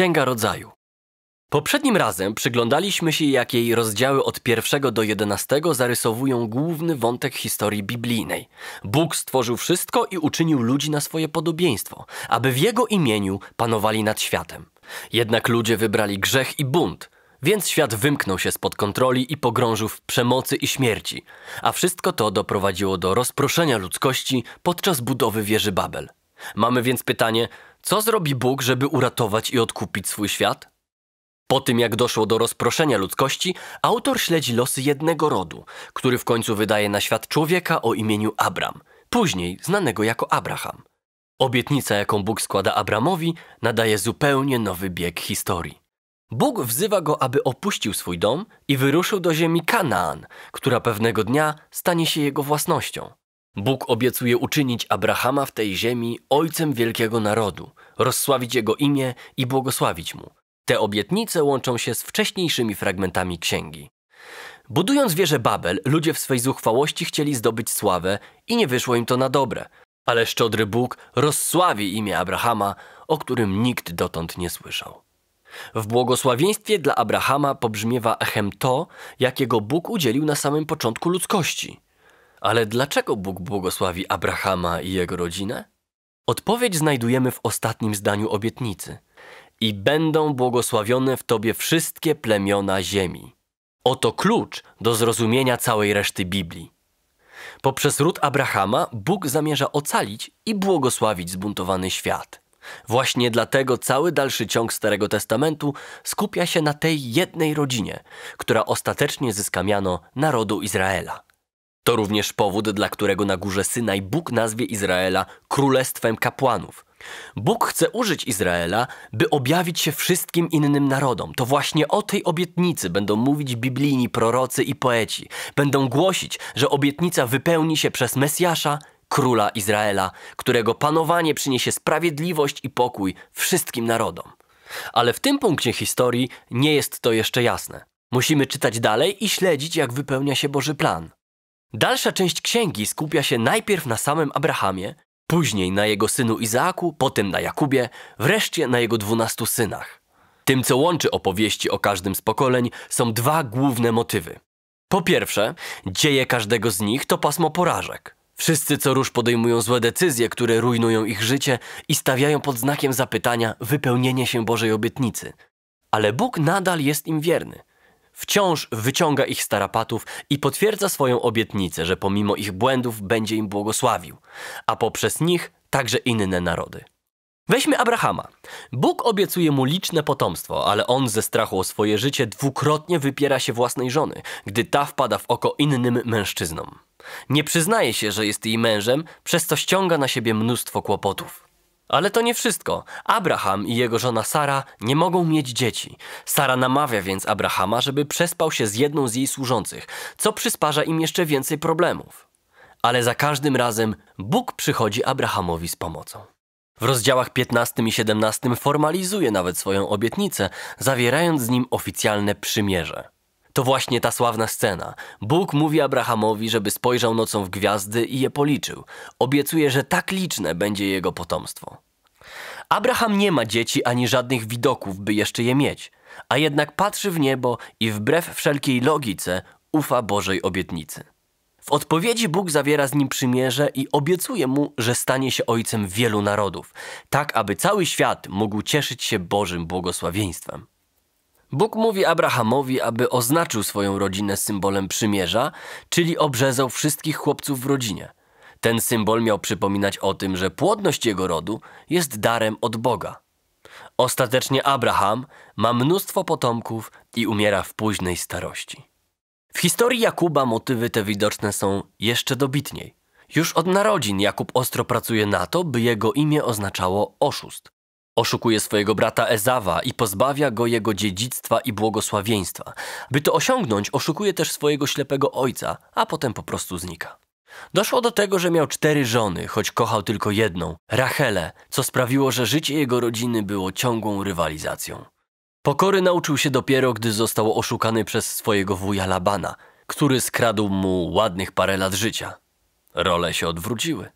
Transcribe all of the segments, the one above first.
Księga Rodzaju. Poprzednim razem przyglądaliśmy się, jak jej rozdziały od pierwszego do jedenastego zarysowują główny wątek historii biblijnej. Bóg stworzył wszystko i uczynił ludzi na swoje podobieństwo, aby w jego imieniu panowali nad światem. Jednak ludzie wybrali grzech i bunt, więc świat wymknął się spod kontroli i pogrążył w przemocy i śmierci, a wszystko to doprowadziło do rozproszenia ludzkości podczas budowy wieży Babel. Mamy więc pytanie, co zrobi Bóg, żeby uratować i odkupić swój świat? Po tym, jak doszło do rozproszenia ludzkości, autor śledzi losy jednego rodu, który w końcu wydaje na świat człowieka o imieniu Abram, później znanego jako Abraham. Obietnica, jaką Bóg składa Abramowi, nadaje zupełnie nowy bieg historii. Bóg wzywa go, aby opuścił swój dom i wyruszył do ziemi Kanaan, która pewnego dnia stanie się jego własnością. Bóg obiecuje uczynić Abrahama w tej ziemi ojcem wielkiego narodu, rozsławić jego imię i błogosławić mu. Te obietnice łączą się z wcześniejszymi fragmentami księgi. Budując wieżę Babel, ludzie w swej zuchwałości chcieli zdobyć sławę i nie wyszło im to na dobre. Ale szczodry Bóg rozsławi imię Abrahama, o którym nikt dotąd nie słyszał. W błogosławieństwie dla Abrahama pobrzmiewa echem to, jakiego Bóg udzielił na samym początku ludzkości – ale dlaczego Bóg błogosławi Abrahama i jego rodzinę? Odpowiedź znajdujemy w ostatnim zdaniu obietnicy. I będą błogosławione w Tobie wszystkie plemiona ziemi. Oto klucz do zrozumienia całej reszty Biblii. Poprzez ród Abrahama Bóg zamierza ocalić i błogosławić zbuntowany świat. Właśnie dlatego cały dalszy ciąg Starego Testamentu skupia się na tej jednej rodzinie, która ostatecznie zyskamiano narodu Izraela. To również powód, dla którego na górze Synaj Bóg nazwie Izraela Królestwem Kapłanów. Bóg chce użyć Izraela, by objawić się wszystkim innym narodom. To właśnie o tej obietnicy będą mówić biblijni prorocy i poeci. Będą głosić, że obietnica wypełni się przez Mesjasza, króla Izraela, którego panowanie przyniesie sprawiedliwość i pokój wszystkim narodom. Ale w tym punkcie historii nie jest to jeszcze jasne. Musimy czytać dalej i śledzić, jak wypełnia się Boży plan. Dalsza część księgi skupia się najpierw na samym Abrahamie, później na jego synu Izaaku, potem na Jakubie, wreszcie na jego dwunastu synach. Tym, co łączy opowieści o każdym z pokoleń, są dwa główne motywy. Po pierwsze, dzieje każdego z nich to pasmo porażek. Wszyscy co róż podejmują złe decyzje, które rujnują ich życie i stawiają pod znakiem zapytania wypełnienie się Bożej obietnicy. Ale Bóg nadal jest im wierny wciąż wyciąga ich z tarapatów i potwierdza swoją obietnicę, że pomimo ich błędów będzie im błogosławił, a poprzez nich także inne narody. Weźmy Abrahama. Bóg obiecuje mu liczne potomstwo, ale on ze strachu o swoje życie dwukrotnie wypiera się własnej żony, gdy ta wpada w oko innym mężczyznom. Nie przyznaje się, że jest jej mężem, przez co ściąga na siebie mnóstwo kłopotów. Ale to nie wszystko. Abraham i jego żona Sara nie mogą mieć dzieci. Sara namawia więc Abrahama, żeby przespał się z jedną z jej służących, co przysparza im jeszcze więcej problemów. Ale za każdym razem Bóg przychodzi Abrahamowi z pomocą. W rozdziałach 15 i 17 formalizuje nawet swoją obietnicę, zawierając z nim oficjalne przymierze. To właśnie ta sławna scena. Bóg mówi Abrahamowi, żeby spojrzał nocą w gwiazdy i je policzył. Obiecuje, że tak liczne będzie jego potomstwo. Abraham nie ma dzieci ani żadnych widoków, by jeszcze je mieć, a jednak patrzy w niebo i wbrew wszelkiej logice ufa Bożej obietnicy. W odpowiedzi Bóg zawiera z nim przymierze i obiecuje mu, że stanie się ojcem wielu narodów, tak aby cały świat mógł cieszyć się Bożym błogosławieństwem. Bóg mówi Abrahamowi, aby oznaczył swoją rodzinę symbolem przymierza, czyli obrzezał wszystkich chłopców w rodzinie. Ten symbol miał przypominać o tym, że płodność jego rodu jest darem od Boga. Ostatecznie Abraham ma mnóstwo potomków i umiera w późnej starości. W historii Jakuba motywy te widoczne są jeszcze dobitniej. Już od narodzin Jakub ostro pracuje na to, by jego imię oznaczało oszust. Oszukuje swojego brata Ezawa i pozbawia go jego dziedzictwa i błogosławieństwa. By to osiągnąć, oszukuje też swojego ślepego ojca, a potem po prostu znika. Doszło do tego, że miał cztery żony, choć kochał tylko jedną, Rachelę, co sprawiło, że życie jego rodziny było ciągłą rywalizacją. Pokory nauczył się dopiero, gdy został oszukany przez swojego wuja Labana, który skradł mu ładnych parę lat życia. Role się odwróciły.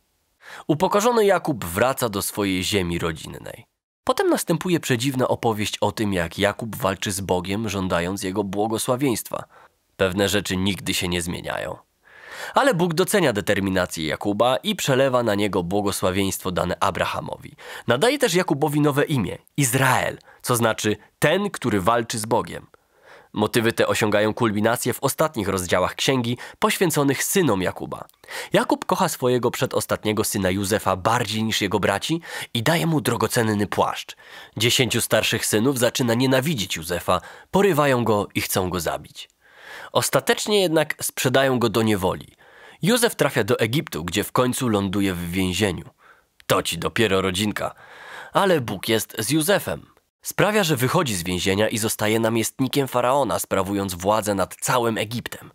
Upokorzony Jakub wraca do swojej ziemi rodzinnej. Potem następuje przedziwna opowieść o tym, jak Jakub walczy z Bogiem, żądając jego błogosławieństwa. Pewne rzeczy nigdy się nie zmieniają. Ale Bóg docenia determinację Jakuba i przelewa na niego błogosławieństwo dane Abrahamowi. Nadaje też Jakubowi nowe imię Izrael, co znaczy ten, który walczy z Bogiem. Motywy te osiągają kulminację w ostatnich rozdziałach księgi poświęconych synom Jakuba. Jakub kocha swojego przedostatniego syna Józefa bardziej niż jego braci i daje mu drogocenny płaszcz. Dziesięciu starszych synów zaczyna nienawidzić Józefa, porywają go i chcą go zabić. Ostatecznie jednak sprzedają go do niewoli. Józef trafia do Egiptu, gdzie w końcu ląduje w więzieniu. To ci dopiero rodzinka. Ale Bóg jest z Józefem. Sprawia, że wychodzi z więzienia i zostaje namiestnikiem faraona, sprawując władzę nad całym Egiptem.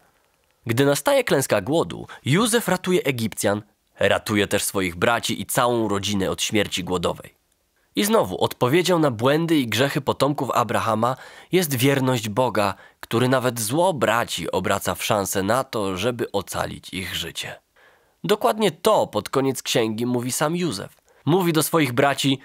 Gdy nastaje klęska głodu, Józef ratuje Egipcjan, ratuje też swoich braci i całą rodzinę od śmierci głodowej. I znowu odpowiedzią na błędy i grzechy potomków Abrahama jest wierność Boga, który nawet zło braci obraca w szansę na to, żeby ocalić ich życie. Dokładnie to pod koniec księgi mówi sam Józef. Mówi do swoich braci: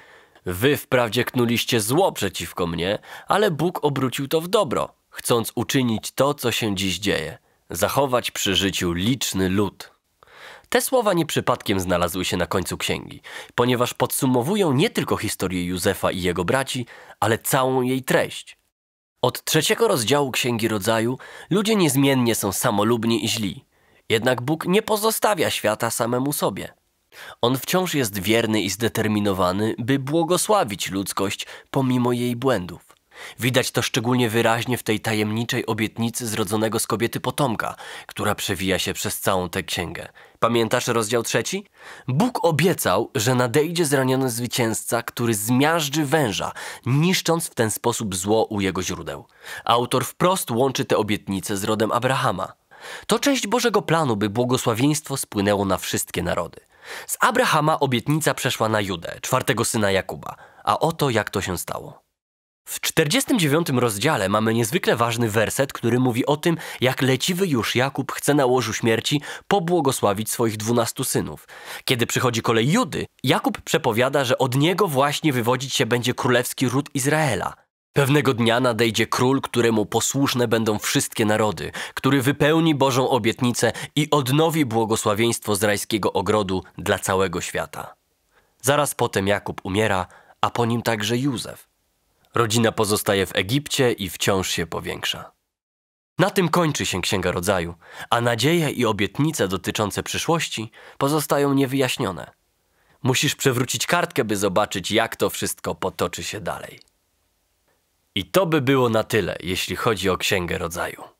Wy wprawdzie knuliście zło przeciwko mnie, ale Bóg obrócił to w dobro, chcąc uczynić to, co się dziś dzieje zachować przy życiu liczny lud. Te słowa nie przypadkiem znalazły się na końcu księgi, ponieważ podsumowują nie tylko historię Józefa i jego braci, ale całą jej treść. Od trzeciego rozdziału Księgi Rodzaju ludzie niezmiennie są samolubni i źli. Jednak Bóg nie pozostawia świata samemu sobie. On wciąż jest wierny i zdeterminowany, by błogosławić ludzkość pomimo jej błędów. Widać to szczególnie wyraźnie w tej tajemniczej obietnicy zrodzonego z kobiety potomka, która przewija się przez całą tę księgę. Pamiętasz rozdział trzeci? Bóg obiecał, że nadejdzie zraniony zwycięzca, który zmiażdży węża, niszcząc w ten sposób zło u jego źródeł. Autor wprost łączy te obietnice z rodem Abrahama. To część Bożego planu, by błogosławieństwo spłynęło na wszystkie narody. Z Abrahama obietnica przeszła na Judę, czwartego syna Jakuba. A oto jak to się stało. W 49 rozdziale mamy niezwykle ważny werset, który mówi o tym, jak leciwy już Jakub chce na łożu śmierci pobłogosławić swoich dwunastu synów. Kiedy przychodzi kolej Judy, Jakub przepowiada, że od niego właśnie wywodzić się będzie królewski ród Izraela. Pewnego dnia nadejdzie król, któremu posłuszne będą wszystkie narody, który wypełni Bożą obietnicę i odnowi błogosławieństwo z rajskiego ogrodu dla całego świata. Zaraz potem Jakub umiera, a po nim także Józef. Rodzina pozostaje w Egipcie i wciąż się powiększa. Na tym kończy się Księga Rodzaju, a nadzieje i obietnice dotyczące przyszłości pozostają niewyjaśnione. Musisz przewrócić kartkę, by zobaczyć, jak to wszystko potoczy się dalej. I to by było na tyle, jeśli chodzi o Księgę Rodzaju.